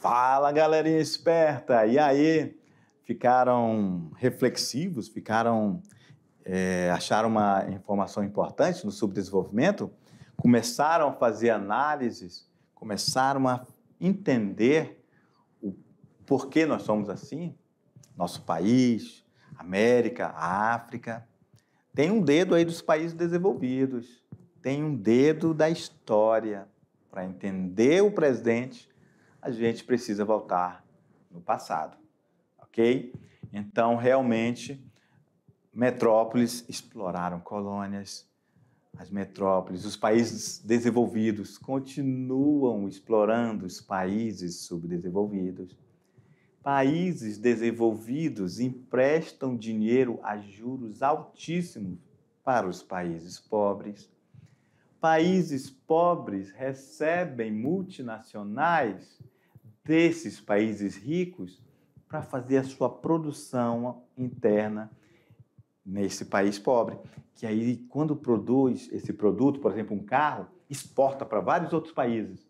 Fala galerinha esperta! E aí? Ficaram reflexivos? Ficaram. É, acharam uma informação importante no subdesenvolvimento? Começaram a fazer análises? Começaram a entender o porquê nós somos assim? Nosso país, América, África. Tem um dedo aí dos países desenvolvidos, tem um dedo da história para entender o presente a gente precisa voltar no passado, ok? Então, realmente, metrópoles exploraram colônias, as metrópoles, os países desenvolvidos continuam explorando os países subdesenvolvidos. Países desenvolvidos emprestam dinheiro a juros altíssimos para os países pobres. Países pobres recebem multinacionais desses países ricos para fazer a sua produção interna nesse país pobre. Que aí, quando produz esse produto, por exemplo, um carro, exporta para vários outros países.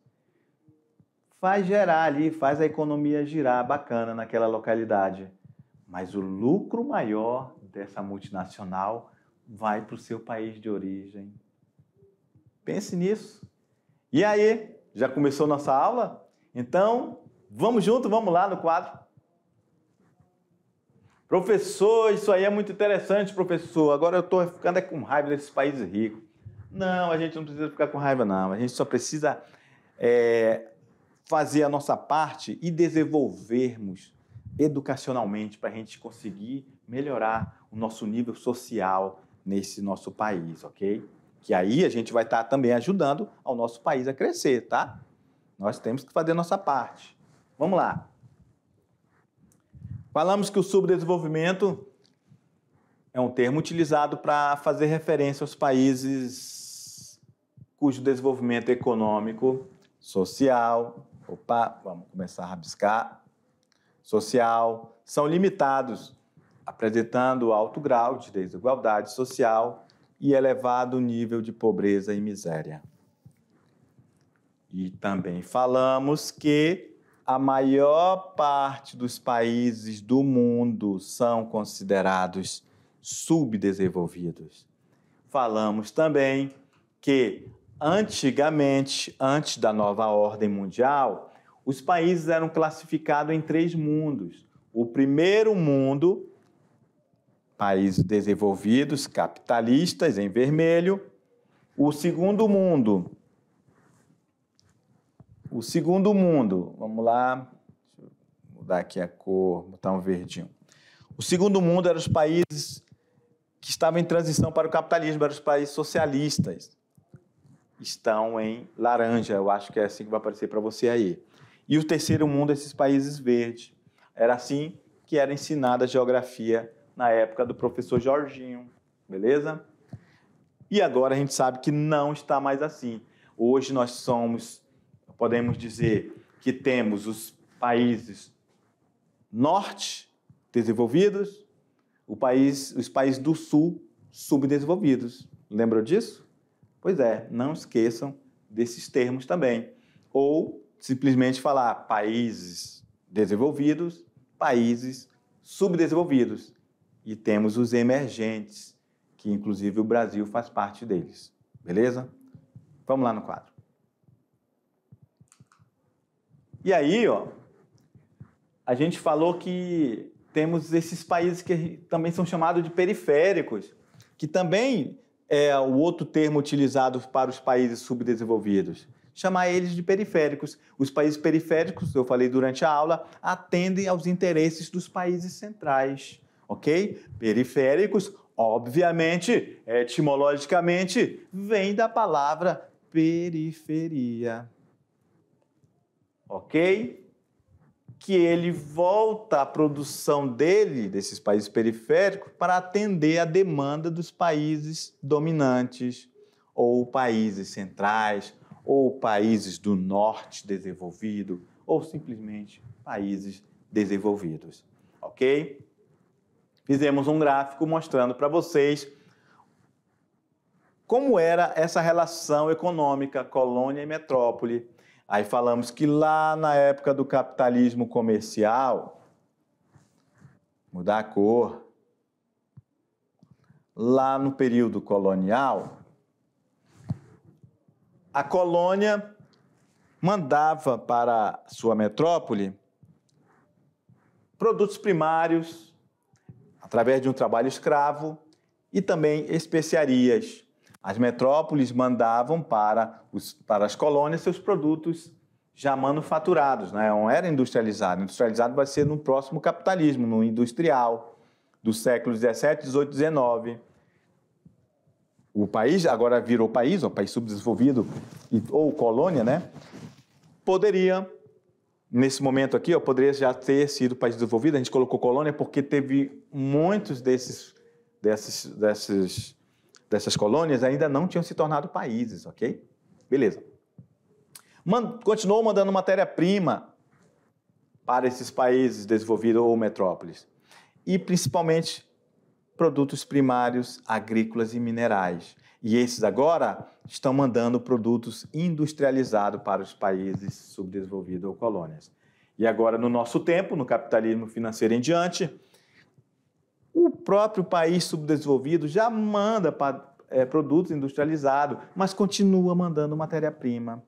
Faz gerar ali, faz a economia girar bacana naquela localidade. Mas o lucro maior dessa multinacional vai para o seu país de origem. Pense nisso. E aí, já começou nossa aula? Então, Vamos junto, vamos lá no quadro. Professor, isso aí é muito interessante, professor. Agora eu estou ficando é com raiva desses países ricos. Não, a gente não precisa ficar com raiva, não. A gente só precisa é, fazer a nossa parte e desenvolvermos educacionalmente para a gente conseguir melhorar o nosso nível social nesse nosso país, ok? Que aí a gente vai estar tá também ajudando ao nosso país a crescer, tá? Nós temos que fazer a nossa parte. Vamos lá. Falamos que o subdesenvolvimento é um termo utilizado para fazer referência aos países cujo desenvolvimento econômico, social, opa, vamos começar a rabiscar, social, são limitados, apresentando alto grau de desigualdade social e elevado nível de pobreza e miséria. E também falamos que a maior parte dos países do mundo são considerados subdesenvolvidos. Falamos também que antigamente, antes da nova ordem mundial, os países eram classificados em três mundos. O primeiro mundo, países desenvolvidos, capitalistas, em vermelho. O segundo mundo, o segundo mundo, vamos lá, deixa eu mudar aqui a cor, botar um verdinho. O segundo mundo eram os países que estavam em transição para o capitalismo, eram os países socialistas. Estão em laranja, eu acho que é assim que vai aparecer para você aí. E o terceiro mundo, esses países verdes. Era assim que era ensinada a geografia na época do professor Jorginho, beleza? E agora a gente sabe que não está mais assim. Hoje nós somos podemos dizer que temos os países norte desenvolvidos, país, os países do sul subdesenvolvidos. Lembram disso? Pois é, não esqueçam desses termos também. Ou simplesmente falar países desenvolvidos, países subdesenvolvidos. E temos os emergentes, que inclusive o Brasil faz parte deles. Beleza? Vamos lá no quadro. E aí, ó, a gente falou que temos esses países que também são chamados de periféricos, que também é o outro termo utilizado para os países subdesenvolvidos. Chamar eles de periféricos. Os países periféricos, eu falei durante a aula, atendem aos interesses dos países centrais, ok? Periféricos, obviamente, etimologicamente, vem da palavra periferia ok? Que ele volta a produção dele, desses países periféricos, para atender a demanda dos países dominantes, ou países centrais, ou países do norte desenvolvido, ou simplesmente países desenvolvidos, ok? Fizemos um gráfico mostrando para vocês como era essa relação econômica colônia e metrópole Aí falamos que lá na época do capitalismo comercial, mudar a cor, lá no período colonial, a colônia mandava para sua metrópole produtos primários, através de um trabalho escravo, e também especiarias. As metrópoles mandavam para, os, para as colônias seus produtos já manufaturados, né? não era industrializado. Industrializado vai ser no próximo capitalismo, no industrial, do século 17, 18, 19. O país agora virou país, um país subdesenvolvido ou colônia, né? Poderia nesse momento aqui, ó, poderia já ter sido país desenvolvido. A gente colocou colônia porque teve muitos desses, desses, desses dessas colônias ainda não tinham se tornado países, ok? Beleza. Man continuou mandando matéria-prima para esses países desenvolvidos ou metrópoles. E principalmente produtos primários, agrícolas e minerais. E esses agora estão mandando produtos industrializados para os países subdesenvolvidos ou colônias. E agora, no nosso tempo, no capitalismo financeiro em diante, o próprio país subdesenvolvido já manda para é, produtos industrializados, mas continua mandando matéria-prima.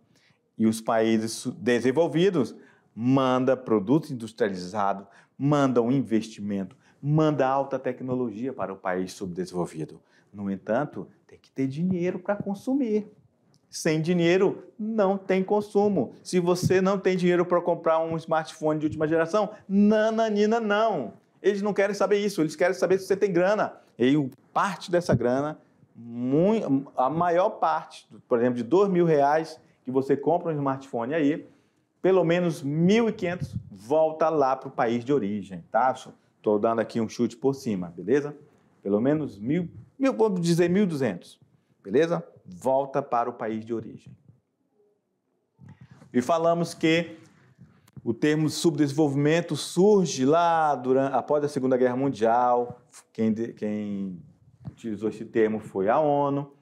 E os países desenvolvidos mandam produtos industrializados, mandam investimento, mandam alta tecnologia para o país subdesenvolvido. No entanto, tem que ter dinheiro para consumir. Sem dinheiro não tem consumo. Se você não tem dinheiro para comprar um smartphone de última geração, nananina não. Eles não querem saber isso, eles querem saber se você tem grana. E parte dessa grana, muito, a maior parte, por exemplo, de dois mil reais que você compra um smartphone aí, pelo menos 1.500 volta lá para o país de origem, tá? Estou dando aqui um chute por cima, beleza? Pelo menos mil, vamos dizer 1.200, beleza? Volta para o país de origem. E falamos que o termo subdesenvolvimento surge lá durante, após a Segunda Guerra Mundial. Quem, quem utilizou esse termo foi a ONU,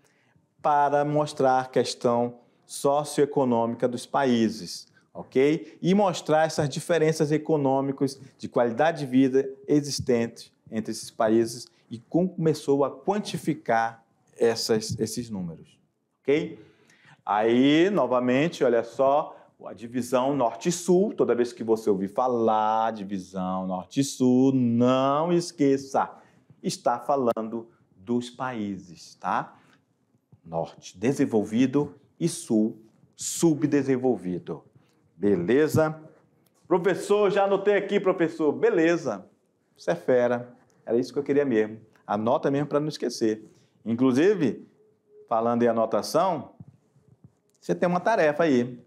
para mostrar a questão socioeconômica dos países, ok? E mostrar essas diferenças econômicas de qualidade de vida existentes entre esses países e começou a quantificar essas, esses números, ok? Aí, novamente, olha só, a divisão norte-sul, toda vez que você ouvir falar divisão norte-sul, não esqueça, está falando dos países, tá? Norte desenvolvido e sul subdesenvolvido. Beleza? Professor, já anotei aqui, professor. Beleza. Você é fera. Era isso que eu queria mesmo. Anota mesmo para não esquecer. Inclusive, falando em anotação, você tem uma tarefa aí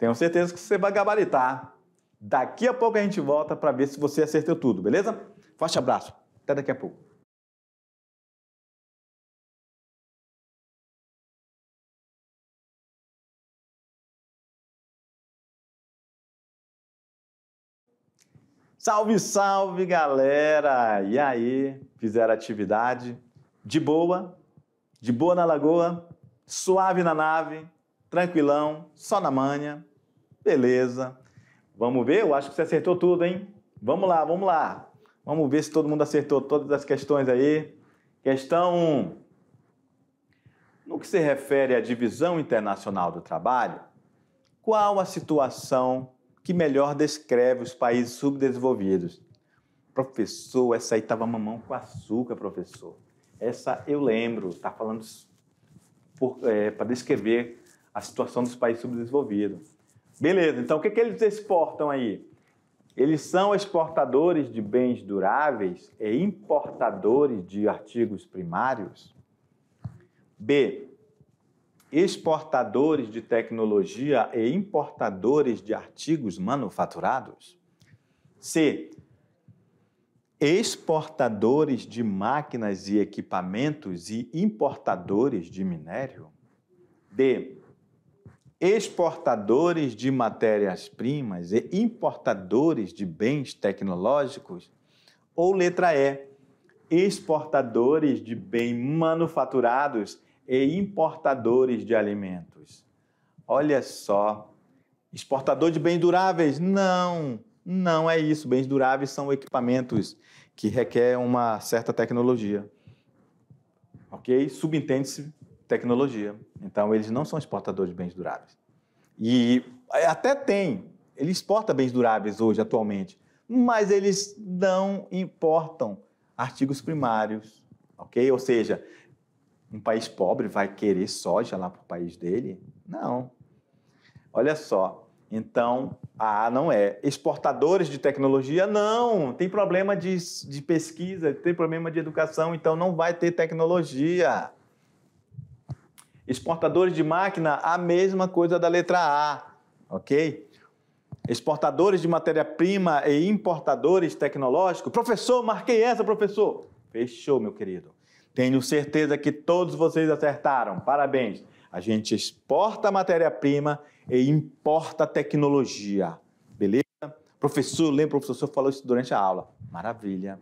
tenho certeza que você vai gabaritar. Daqui a pouco a gente volta para ver se você acertou tudo, beleza? Forte abraço. Até daqui a pouco. Salve, salve, galera! E aí, fizeram atividade de boa, de boa na lagoa, suave na nave, tranquilão, só na manha. Beleza. Vamos ver? Eu acho que você acertou tudo, hein? Vamos lá, vamos lá. Vamos ver se todo mundo acertou todas as questões aí. Questão 1. No que se refere à divisão internacional do trabalho, qual a situação que melhor descreve os países subdesenvolvidos? Professor, essa aí estava mamão com açúcar, professor. Essa eu lembro, está falando é, para descrever a situação dos países subdesenvolvidos. Beleza, então o que, que eles exportam aí? Eles são exportadores de bens duráveis e importadores de artigos primários? B. Exportadores de tecnologia e importadores de artigos manufaturados? C. Exportadores de máquinas e equipamentos e importadores de minério? D exportadores de matérias-primas e importadores de bens tecnológicos? Ou letra E, exportadores de bens manufaturados e importadores de alimentos? Olha só, exportador de bens duráveis? Não, não é isso. Bens duráveis são equipamentos que requerem uma certa tecnologia. Ok? Subentende-se tecnologia. Então, eles não são exportadores de bens duráveis. E até tem, ele exporta bens duráveis hoje, atualmente, mas eles não importam artigos primários, ok? Ou seja, um país pobre vai querer soja lá para o país dele? Não. Olha só, então, ah, não é. Exportadores de tecnologia, não. Tem problema de, de pesquisa, tem problema de educação, então não vai ter tecnologia. Exportadores de máquina, a mesma coisa da letra A, ok? Exportadores de matéria-prima e importadores tecnológicos. Professor, marquei essa, professor. Fechou, meu querido. Tenho certeza que todos vocês acertaram. Parabéns. A gente exporta matéria-prima e importa tecnologia. Beleza? Professor, lembra, o professor falou isso durante a aula. Maravilha.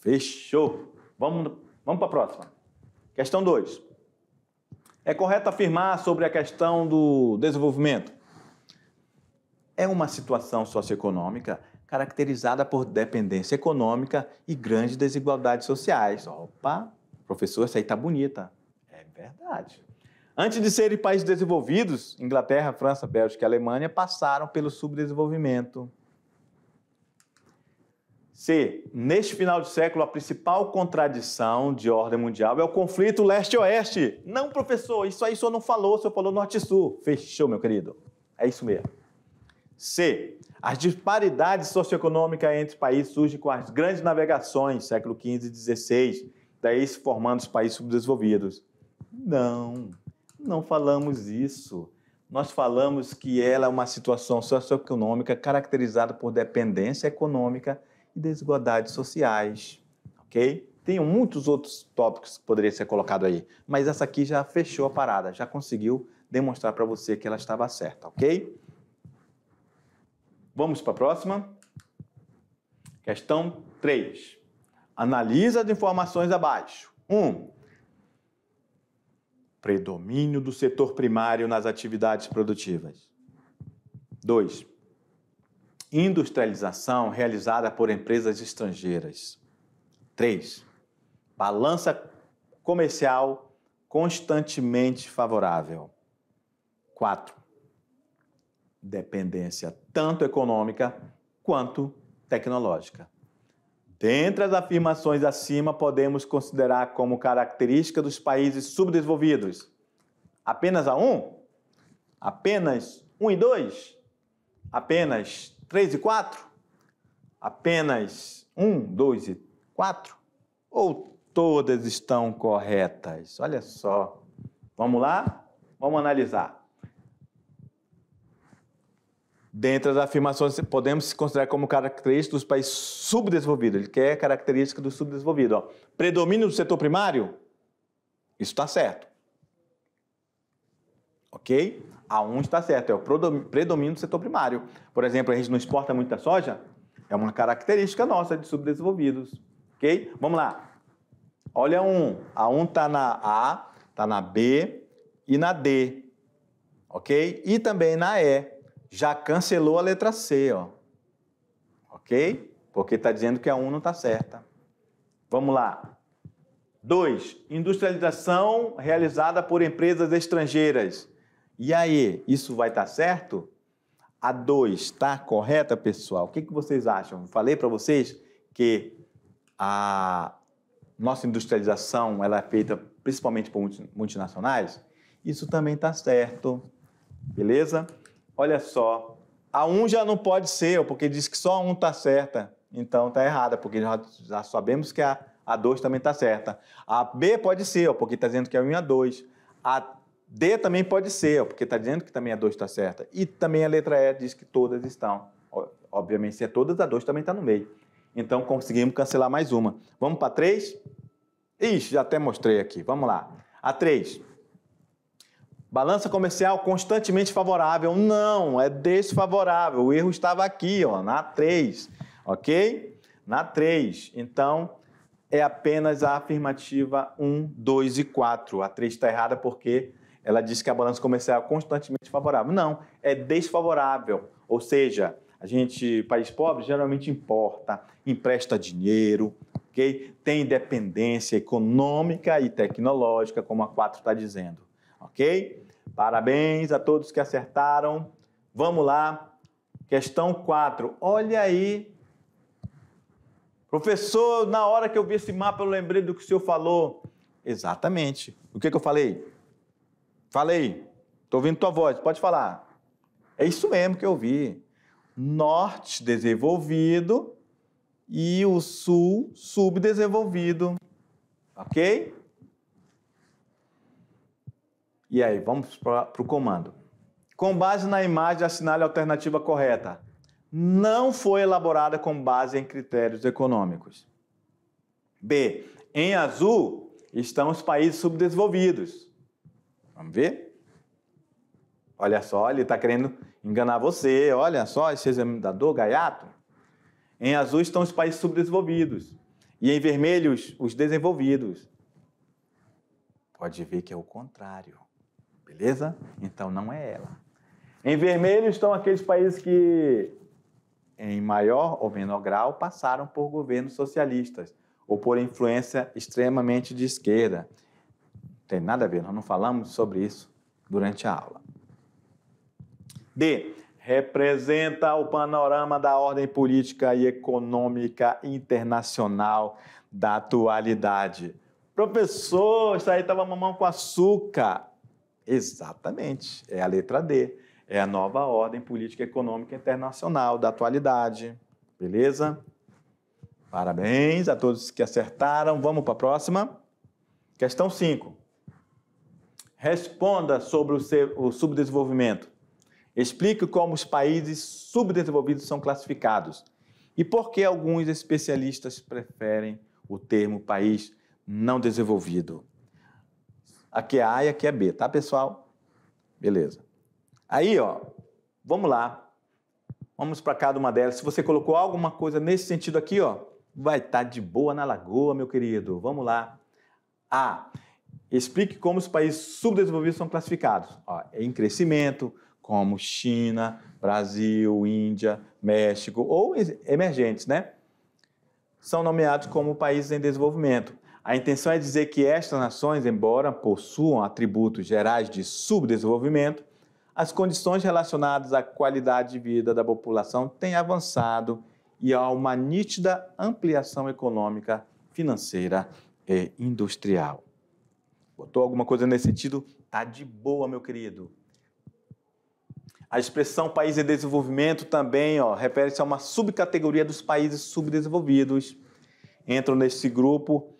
Fechou. Vamos, vamos para a próxima. Questão 2 é correto afirmar sobre a questão do desenvolvimento? É uma situação socioeconômica caracterizada por dependência econômica e grandes desigualdades sociais. Opa, professor, essa aí tá bonita. É verdade. Antes de serem países desenvolvidos, Inglaterra, França, Bélgica e Alemanha passaram pelo subdesenvolvimento. C. neste final de século, a principal contradição de ordem mundial é o conflito leste-oeste. Não, professor, isso aí senhor não falou, senhor falou norte-sul. Fechou, meu querido. É isso mesmo. C. As disparidades socioeconômicas entre países surgem com as grandes navegações, século XV e XVI, daí se formando os países subdesenvolvidos. Não, não falamos isso. Nós falamos que ela é uma situação socioeconômica caracterizada por dependência econômica e desigualdades sociais, ok? Tem muitos outros tópicos que poderiam ser colocados aí, mas essa aqui já fechou a parada, já conseguiu demonstrar para você que ela estava certa, ok? Vamos para a próxima. Questão 3. Analisa as informações abaixo. 1. Um, predomínio do setor primário nas atividades produtivas. 2 industrialização realizada por empresas estrangeiras. 3. Balança comercial constantemente favorável. 4. Dependência tanto econômica quanto tecnológica. Dentre as afirmações acima, podemos considerar como característica dos países subdesenvolvidos apenas a um? Apenas um e dois? Apenas 3 e 4? Apenas 1, 2 e 4? Ou todas estão corretas? Olha só. Vamos lá? Vamos analisar. Dentre as afirmações, podemos se considerar como característica dos países subdesenvolvidos. Ele quer característica do subdesenvolvido. Ó. Predomínio do setor primário? Isso está certo ok? a um está certo, é o predomínio do setor primário. Por exemplo, a gente não exporta muita soja, é uma característica nossa de subdesenvolvidos, ok? Vamos lá. Olha um, a 1 um está na A, está na B e na D, ok? E também na E. Já cancelou a letra C, ó. ok? Porque está dizendo que a 1 não está certa. Vamos lá. 2. Industrialização realizada por empresas estrangeiras. E aí, isso vai estar tá certo? A 2 está correta, pessoal? O que, que vocês acham? Falei para vocês que a nossa industrialização ela é feita principalmente por multinacionais. Isso também está certo, beleza? Olha só, a 1 um já não pode ser, porque diz que só a 1 um está certa. Então está errada, porque já, já sabemos que a, a 2 também está certa. A B pode ser, porque está dizendo que a é 1 um e a 2. A D também pode ser, porque está dizendo que também a 2 está certa. E também a letra E diz que todas estão. Obviamente, se é todas, a 2 também está no meio. Então, conseguimos cancelar mais uma. Vamos para 3? Ixi, já até mostrei aqui. Vamos lá. A 3. Balança comercial constantemente favorável. Não, é desfavorável. O erro estava aqui, ó, na 3. Ok? Na 3. Então, é apenas a afirmativa 1, 2 e 4. A 3 está errada porque ela diz que a balança comercial é constantemente favorável. Não, é desfavorável. Ou seja, a gente, país pobre, geralmente importa, empresta dinheiro, ok? Tem dependência econômica e tecnológica, como a 4 está dizendo, ok? Parabéns a todos que acertaram. Vamos lá. Questão 4. Olha aí. Professor, na hora que eu vi esse mapa, eu lembrei do que o senhor falou. Exatamente. O que, que eu falei? Fala aí. Estou ouvindo tua voz, pode falar. É isso mesmo que eu vi. Norte desenvolvido e o sul subdesenvolvido. Ok? E aí, vamos para o comando. Com base na imagem, assinale a alternativa correta. Não foi elaborada com base em critérios econômicos. B. Em azul estão os países subdesenvolvidos. Vamos ver? Olha só, ele está querendo enganar você. Olha só, esse examinador gaiato. Em azul estão os países subdesenvolvidos. E em vermelho, os desenvolvidos. Pode ver que é o contrário. Beleza? Então não é ela. Em vermelho estão aqueles países que, em maior ou menor grau, passaram por governos socialistas ou por influência extremamente de esquerda. Tem nada a ver, nós não falamos sobre isso durante a aula. D. Representa o panorama da ordem política e econômica internacional da atualidade. Professor, isso aí estava mamão com açúcar. Exatamente, é a letra D. É a nova ordem política e econômica internacional da atualidade. Beleza? Parabéns a todos que acertaram. Vamos para a próxima. Questão 5. Responda sobre o, seu, o subdesenvolvimento. Explique como os países subdesenvolvidos são classificados e por que alguns especialistas preferem o termo país não desenvolvido. Aqui é A e aqui é B, tá, pessoal? Beleza. Aí, ó, vamos lá. Vamos para cada uma delas. Se você colocou alguma coisa nesse sentido aqui, ó, vai estar tá de boa na lagoa, meu querido. Vamos lá. A. Explique como os países subdesenvolvidos são classificados. Ó, em crescimento, como China, Brasil, Índia, México, ou emergentes, né? São nomeados como países em desenvolvimento. A intenção é dizer que estas nações, embora possuam atributos gerais de subdesenvolvimento, as condições relacionadas à qualidade de vida da população têm avançado e há uma nítida ampliação econômica, financeira e industrial botou alguma coisa nesse sentido, tá de boa, meu querido. A expressão país em desenvolvimento também refere-se a uma subcategoria dos países subdesenvolvidos. Entram nesse grupo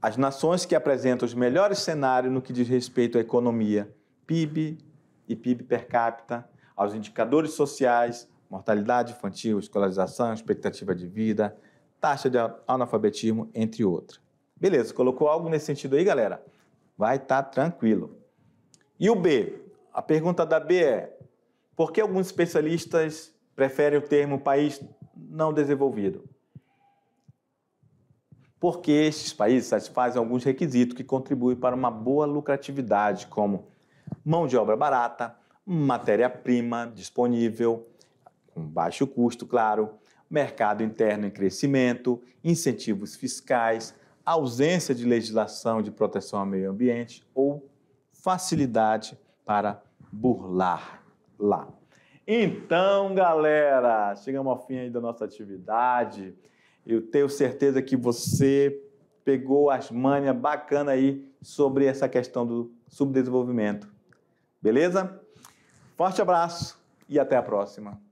as nações que apresentam os melhores cenários no que diz respeito à economia, PIB e PIB per capita, aos indicadores sociais, mortalidade infantil, escolarização, expectativa de vida, taxa de analfabetismo, entre outros. Beleza, colocou algo nesse sentido aí, galera? vai estar tá tranquilo. E o B? A pergunta da B é: por que alguns especialistas preferem o termo país não desenvolvido? Porque estes países satisfazem alguns requisitos que contribuem para uma boa lucratividade, como mão de obra barata, matéria-prima disponível, com baixo custo, claro, mercado interno em crescimento, incentivos fiscais, ausência de legislação de proteção ao meio ambiente ou facilidade para burlar lá. Então, galera, chegamos ao fim aí da nossa atividade. Eu tenho certeza que você pegou as manhas bacana aí sobre essa questão do subdesenvolvimento. Beleza? Forte abraço e até a próxima.